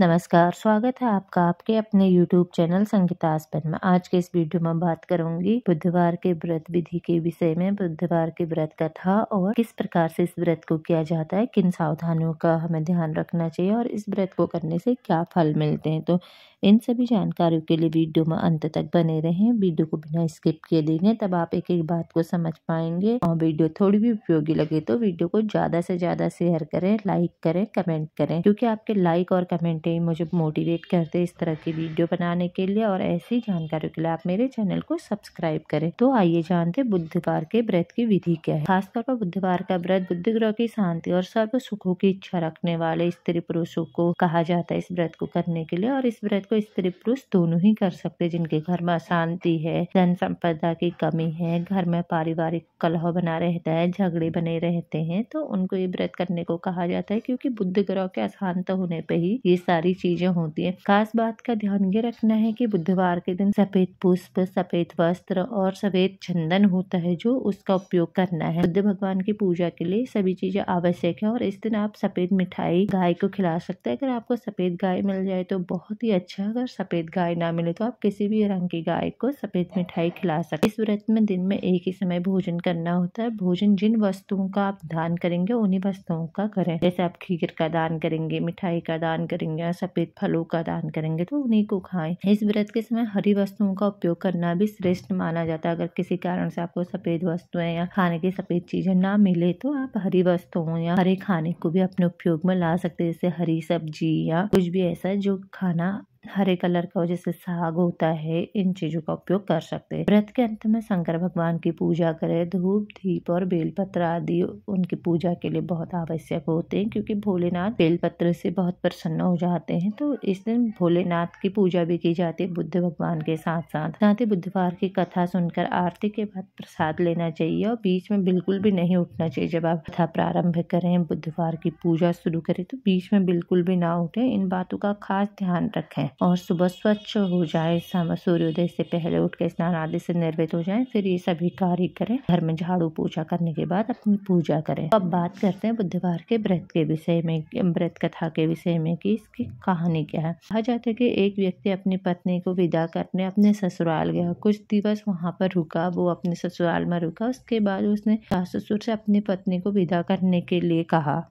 नमस्कार स्वागत है आपका आपके अपने YouTube चैनल संगीता आसपन में आज के इस वीडियो में बात करूंगी बुधवार के व्रत विधि के विषय में बुधवार के व्रत कथा और किस प्रकार से इस व्रत को किया जाता है किन सावधानियों का हमें ध्यान रखना चाहिए और इस व्रत को करने से क्या फल मिलते हैं तो इन सभी जानकारियों के लिए वीडियो में अंत तक बने रहें वीडियो को बिना स्किप किए देंगे तब आप एक एक बात को समझ पाएंगे और वीडियो थोड़ी भी उपयोगी लगे तो वीडियो को ज़्यादा से ज़्यादा शेयर करें लाइक करें कमेंट करें क्योंकि आपके लाइक और कमेंट ही मुझे मोटिवेट करते इस तरह की वीडियो बनाने के लिए और ऐसी जानकारियों के लिए आप मेरे चैनल को सब्सक्राइब करें तो आइए जानते बुधवार के व्रत की विधि क्या है खासतौर पर बुधवार का व्रत बुद्ध ग्रह की शांति और सर्व सुखों की इच्छा रखने वाले स्त्री पुरुषों को कहा जाता है इस व्रत को करने के लिए और इस व्रत को स्त्री पुरुष दोनों ही कर सकते जिनके घर में अशांति है धन संपदा की कमी है घर में पारिवारिक कलह बना रहता है झगड़े बने रहते हैं तो उनको ये व्रत करने को कहा जाता है क्योंकि बुद्ध ग्रह के अशांत होने पर ही ये सारी चीजें होती है खास बात का ध्यान ये रखना है की बुधवार के दिन सफेद पुष्प सफेद वस्त्र और सफेद चंदन होता है जो उसका उपयोग करना है बुद्ध भगवान की पूजा के लिए सभी चीजें आवश्यक है और इस दिन आप सफेद मिठाई गाय को खिला सकते हैं अगर आपको सफेद गाय मिल जाए तो बहुत ही अच्छा अच्छा अगर सफ़ेद गाय ना मिले तो आप किसी भी रंग की गाय को सफ़ेद मिठाई खिला सकते इस व्रत में दिन में एक ही समय भोजन करना होता है भोजन जिन वस्तुओं का आप दान करेंगे उन्हीं वस्तुओं का करें जैसे आप खीर का दान करेंगे मिठाई का दान करेंगे या सफ़ेद फलों का दान करेंगे तो उन्हीं को खाएं इस व्रत के समय हरी वस्तुओं का उपयोग करना भी श्रेष्ठ माना जाता है अगर किसी कारण से आपको सफ़ेद वस्तुएं या खाने की सफ़ेद चीज़ें ना मिले तो आप हरी वस्तुओं या हरे खाने को भी अपने उपयोग में ला सकते हैं जैसे हरी सब्जी या कुछ भी ऐसा जो खाना हरे कलर का जैसे साग होता है इन चीजों का उपयोग कर सकते हैं व्रत के अंत में शंकर भगवान की पूजा करें धूप दीप और बेलपत्र आदि उनकी पूजा के लिए बहुत आवश्यक होते हैं क्योंकि भोलेनाथ बेलपत्र से बहुत प्रसन्न हो जाते हैं तो इस दिन भोलेनाथ की पूजा भी की जाती है बुद्ध भगवान के साथ साथ साथ ही बुधवार की कथा सुनकर आरती के बाद प्रसाद लेना चाहिए और बीच में बिल्कुल भी नहीं उठना चाहिए जब आप कथा प्रारंभ करें बुधवार की पूजा शुरू करें तो बीच में बिल्कुल भी ना उठे इन बातों का खास ध्यान रखें और सुबह स्वच्छ हो जाए सूर्योदय से पहले उठ के स्नान आदि से निर्वृत हो जाए फिर ये सभी कार्य करें घर में झाड़ू पूजा करने के बाद अपनी पूजा करें अब बात करते हैं बुधवार के व्रत के विषय में व्रत कथा के विषय में की इसकी कहानी क्या है कहा जाता है की एक व्यक्ति अपनी पत्नी को विदा करने अपने ससुराल गया कुछ दिवस वहाँ पर रुका वो अपने ससुराल में रुका उसके बाद उसने सास ससुर से अपनी पत्नी को विदा करने के लिए कहा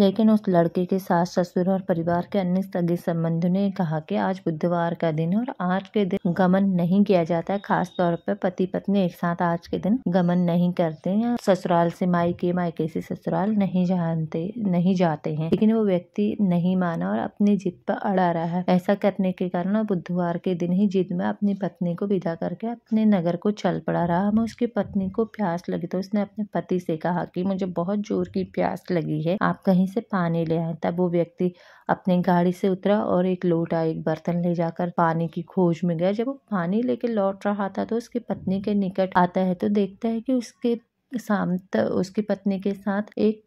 लेकिन उस लड़के के सास ससुर और परिवार के अन्य सगे संबंधियों ने कहा कि आज बुधवार का दिन है और आज के दिन गमन नहीं किया जाता है खास तौर पर पति पत्नी एक साथ आज के दिन गमन नहीं करते हैं ससुराल से मायके मायके से ससुराल नहीं जानते नहीं जाते हैं लेकिन वो व्यक्ति नहीं माना और अपनी जिद पर अड़ा रहा है ऐसा करने के कारण बुधवार के दिन ही जिद में अपनी पत्नी को विदा करके अपने नगर को चल पड़ा रहा हमें उसकी पत्नी को प्यास लगी तो उसने अपने पति से कहा कि मुझे बहुत जोर की प्यास लगी है आप कहीं से पानी ले आए तब वो व्यक्ति अपने गाड़ी से उतरा और एक लोटा एक बर्तन ले जाकर पानी की खोज में गया जब वो पानी लेके लौट रहा था तो उसकी पत्नी के निकट आता है तो देखता है कि उसके सामने उसकी पत्नी के साथ एक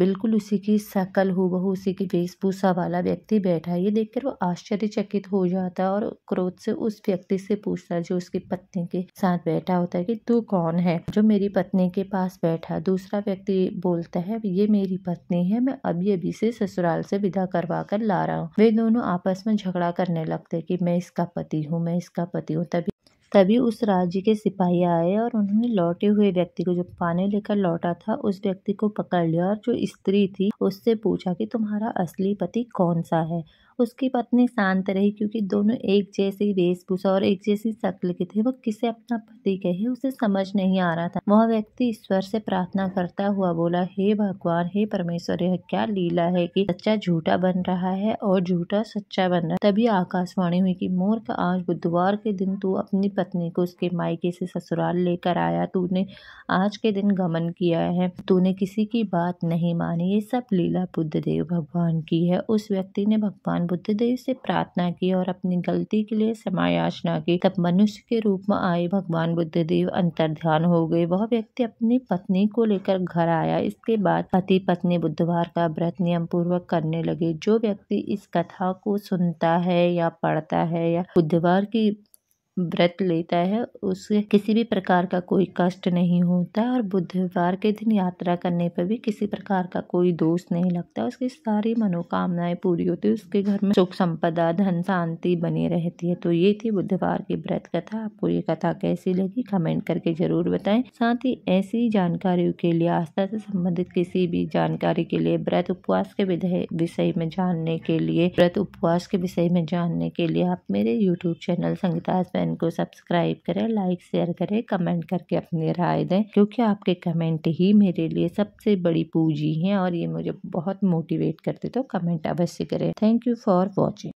बिल्कुल उसी की शकल हूबहू उसी की वेशभूषा वाला व्यक्ति बैठा है ये देखकर वो आश्चर्यचकित हो जाता है और क्रोध से उस व्यक्ति से पूछता है जो उसकी पत्नी के साथ बैठा होता है कि तू कौन है जो मेरी पत्नी के पास बैठा दूसरा व्यक्ति बोलता है ये मेरी पत्नी है मैं अभी अभी से ससुराल से विदा करवा कर ला रहा हूँ वे दोनों आपस में झगड़ा करने लगते की मैं इसका पति हूँ मैं इसका पति हूँ तभी तभी उस राज्य के सिपाही आए और उन्होंने लौटे हुए व्यक्ति को जो पाने लेकर लौटा था उस व्यक्ति को पकड़ लिया और जो स्त्री थी उससे पूछा कि तुम्हारा असली पति कौन सा है उसकी पत्नी शांत रही क्योंकि दोनों एक जैसी वेशभूषा और एक जैसी शक्ल के थे वह किसे अपना पति कहे उसे समझ नहीं आ रहा था वह व्यक्ति ईश्वर से प्रार्थना करता हुआ बोला हे भगवान हे परमेश्वर यह क्या लीला है कि सच्चा झूठा बन रहा है और झूठा सच्चा बन रहा है तभी आकाशवाणी हुई कि मोर का आज बुधवार के दिन तू अपनी पत्नी को उसके मायके से ससुराल लेकर आया तूने आज के दिन गमन किया है तूने किसी की बात नहीं मानी ये सब लीला बुद्ध देव भगवान की है उस व्यक्ति ने भगवान बुद्ध देव से प्रार्थना की और अपनी गलती के लिए समायाचना की तब मनुष्य के रूप में आए भगवान बुद्ध देव अंतर ध्यान हो गए वह व्यक्ति अपनी पत्नी को लेकर घर आया इसके बाद पति पत्नी बुधवार का व्रत नियम पूर्वक करने लगे जो व्यक्ति इस कथा को सुनता है या पढ़ता है या बुधवार की व्रत लेता है उसे किसी भी प्रकार का कोई कष्ट नहीं होता और बुधवार के दिन यात्रा करने पर भी किसी प्रकार का कोई दोष नहीं लगता उसकी सारी मनोकामनाएं पूरी होती है उसके घर में सुख संपदा धन शांति बनी रहती है तो ये थी बुधवार की व्रत कथा आपको ये कथा कैसी लगी कमेंट करके जरूर बताएं साथ ही ऐसी जानकारियों के लिए आस्था से संबंधित किसी भी जानकारी के लिए व्रत उपवास के विषय में जानने के लिए व्रत उपवास के विषय में जानने के लिए आप मेरे यूट्यूब चैनल संगीता चैनल को सब्सक्राइब करें लाइक शेयर करें कमेंट करके अपनी राय दें क्योंकि आपके कमेंट ही मेरे लिए सबसे बड़ी पूंजी है और ये मुझे बहुत मोटिवेट करते तो कमेंट अवश्य करें थैंक यू फॉर वॉचिंग